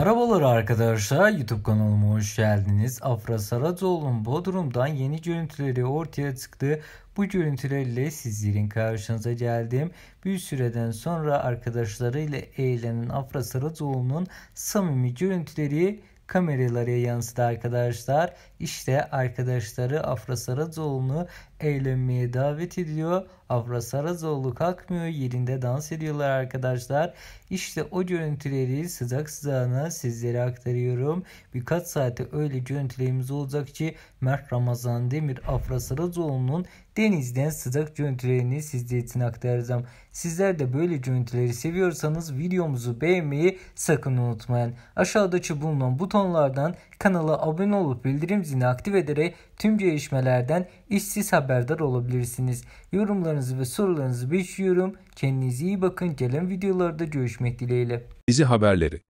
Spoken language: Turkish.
Merhabalar arkadaşlar YouTube kanalıma hoş geldiniz. Afra Saracoğlu'nun Bodrum'dan yeni görüntüleri ortaya çıktı. Bu görüntülerle sizlerin karşınıza geldim. Bir süreden sonra arkadaşlarıyla eğlenen Afra Saracoğlu'nun samimi görüntüleri kameralara yansıdı arkadaşlar. İşte arkadaşları Afra Saracoğlu'nu eğlenmeye davet ediyor. Afra Sarazoğlu kalkmıyor yerinde dans ediyorlar arkadaşlar. İşte o görüntüleri sıcak sıcağına sizlere aktarıyorum. Birkaç saate öyle görüntülerimiz olacak ki Mert Ramazan Demir Afra Sarazoğlu'nun denizden sıcak görüntülerini sizler için aktaracağım. Sizler de böyle görüntüleri seviyorsanız videomuzu beğenmeyi sakın unutmayın. Aşağıdaki bulunan butonlardan Kanala abone olup bildirim zilini aktif ederek tüm gelişmelerden işsiz haberdar olabilirsiniz. Yorumlarınızı ve sorularınızı bekliyorum. Kendinize iyi bakın. Gelen videolarda görüşmek dileğiyle. Bizi haberleri